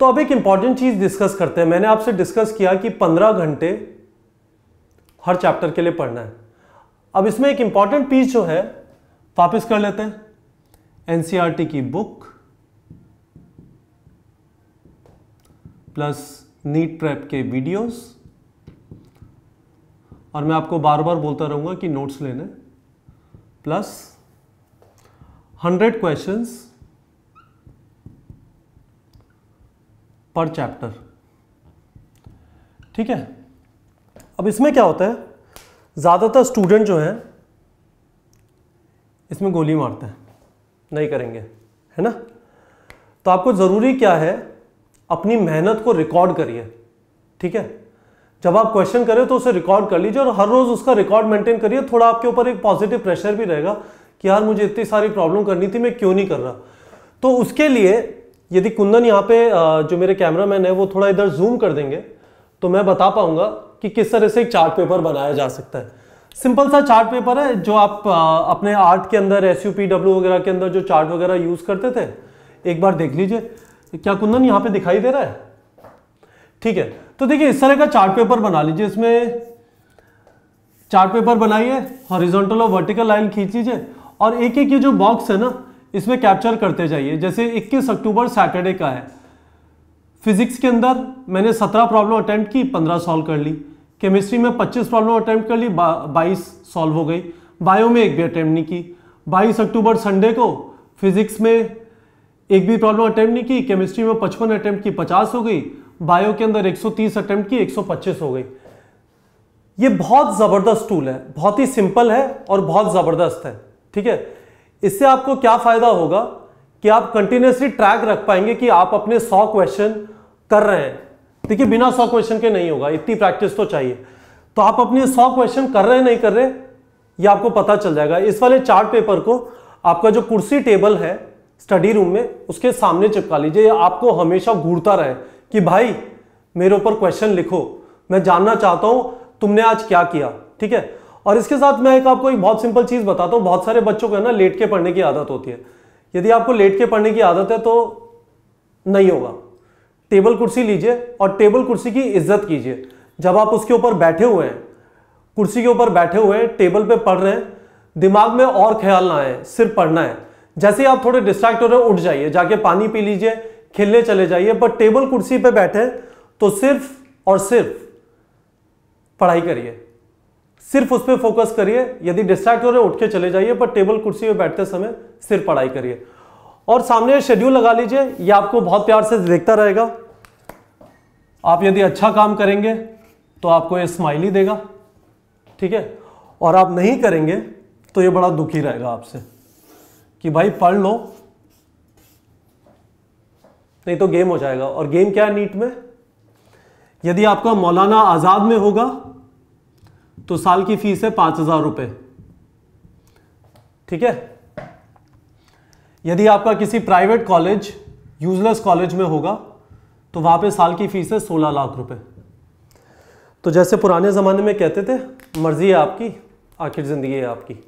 तो अब एक इंपॉर्टेंट चीज डिस्कस करते हैं मैंने आपसे डिस्कस किया कि 15 घंटे हर चैप्टर के लिए पढ़ना है अब इसमें एक इंपॉर्टेंट पीस जो है वापिस तो कर लेते हैं एनसीआरटी e की बुक प्लस नीट प्रेप के वीडियोस और मैं आपको बार बार बोलता रहूंगा कि नोट्स लेने plus hundred questions per chapter ठीक है अब इसमें क्या होता है ज़्यादातर स्टूडेंट जो हैं इसमें गोली मारते हैं नहीं करेंगे है ना तो आपको ज़रूरी क्या है अपनी मेहनत को रिकॉर्ड करिए ठीक है जब आप क्वेश्चन करें तो उसे रिकॉर्ड कर लीजिए और हर रोज़ उसका रिकॉर्ड मेंटेन करिए थोड़ा आपके ऊपर एक पॉजिटिव प्रेशर भी रहेगा कि यार मुझे इतनी सारी प्रॉब्लम करनी थी मैं क्यों नहीं कर रहा तो उसके लिए यदि कुंदन यहाँ पे जो मेरे कैमरामैन है वो थोड़ा इधर जूम कर देंगे तो मैं बता पाऊंगा कि किस तरह से एक चार्ट पेपर बनाया जा सकता है सिंपल सा चार्ट पेपर है जो आप अपने आर्ट के अंदर एस वगैरह के अंदर जो चार्ट वगैरह यूज करते थे एक बार देख लीजिए क्या कुंदन यहाँ पे दिखाई दे रहा है ठीक है तो देखिए इस तरह का चार्ट पेपर बना लीजिए इसमें चार्ट पेपर बनाइए हॉरिजॉन्टल और वर्टिकल लाइन खींच लीजिए और एक एक ये जो बॉक्स है ना इसमें कैप्चर करते जाइए जैसे 21 अक्टूबर सैटरडे का है फिजिक्स के अंदर मैंने 17 प्रॉब्लम अटैम्प्ट की 15 सॉल्व कर ली केमिस्ट्री में 25 प्रॉब्लम अटैम्प्ट कर ली बा, 22 सॉल्व हो गई बायो में एक भी अटैम्प्ट नहीं की 22 अक्टूबर संडे को फिजिक्स में एक भी प्रॉब्लम अटैम्प्ट नहीं की केमिस्ट्री में पचपन अटैम्प्ट की पचास हो गई बायो के अंदर एक अटैम्प्ट की एक हो गई ये बहुत ज़बरदस्त टूल है बहुत ही सिंपल है और बहुत ज़बरदस्त है ठीक है इससे आपको क्या फ़ायदा होगा कि आप कंटिन्यूसली ट्रैक रख पाएंगे कि आप अपने सौ क्वेश्चन कर रहे हैं देखिए बिना सौ क्वेश्चन के नहीं होगा इतनी प्रैक्टिस तो चाहिए तो आप अपने सौ क्वेश्चन कर रहे नहीं कर रहे ये आपको पता चल जाएगा इस वाले चार्ट पेपर को आपका जो कुर्सी टेबल है स्टडी रूम में उसके सामने चिपका लीजिए आपको हमेशा घूरता रहे कि भाई मेरे ऊपर क्वेश्चन लिखो मैं जानना चाहता हूं तुमने आज क्या किया ठीक है और इसके साथ मैं एक आपको एक बहुत सिंपल चीज़ बताता हूँ बहुत सारे बच्चों को है ना लेट के पढ़ने की आदत होती है यदि आपको लेट के पढ़ने की आदत है तो नहीं होगा टेबल कुर्सी लीजिए और टेबल कुर्सी की इज्जत कीजिए जब आप उसके ऊपर बैठे हुए हैं कुर्सी के ऊपर बैठे हुए हैं टेबल पे पढ़ रहे हैं दिमाग में और ख्याल ना आए सिर्फ पढ़ना है जैसे आप थोड़े डिस्ट्रैक्ट हो रहे उठ जाइए जाके पानी पी लीजिए खेलने चले जाइए पर टेबल कुर्सी पे बैठे तो सिर्फ और सिर्फ पढ़ाई करिए सिर्फ उस पर फोकस करिए यदि डिस्ट्रैक्ट हो रहे उठ के चले जाइए पर टेबल कुर्सी पर बैठते समय सिर्फ पढ़ाई करिए और सामने शेड्यूल लगा लीजिए यह आपको बहुत प्यार से देखता रहेगा आप यदि अच्छा काम करेंगे तो आपको ये स्माइली देगा ठीक है और आप नहीं करेंगे तो ये बड़ा दुखी रहेगा आपसे कि भाई पढ़ लो नहीं तो गेम हो जाएगा और गेम क्या है नीट में यदि आपका मौलाना आज़ाद में होगा तो साल की फीस है पांच हजार रुपए ठीक है यदि आपका किसी प्राइवेट कॉलेज यूजलेस कॉलेज में होगा तो वहां पे साल की फीस है सोलह लाख रुपए तो जैसे पुराने ज़माने में कहते थे मर्जी है आपकी आखिर ज़िंदगी है आपकी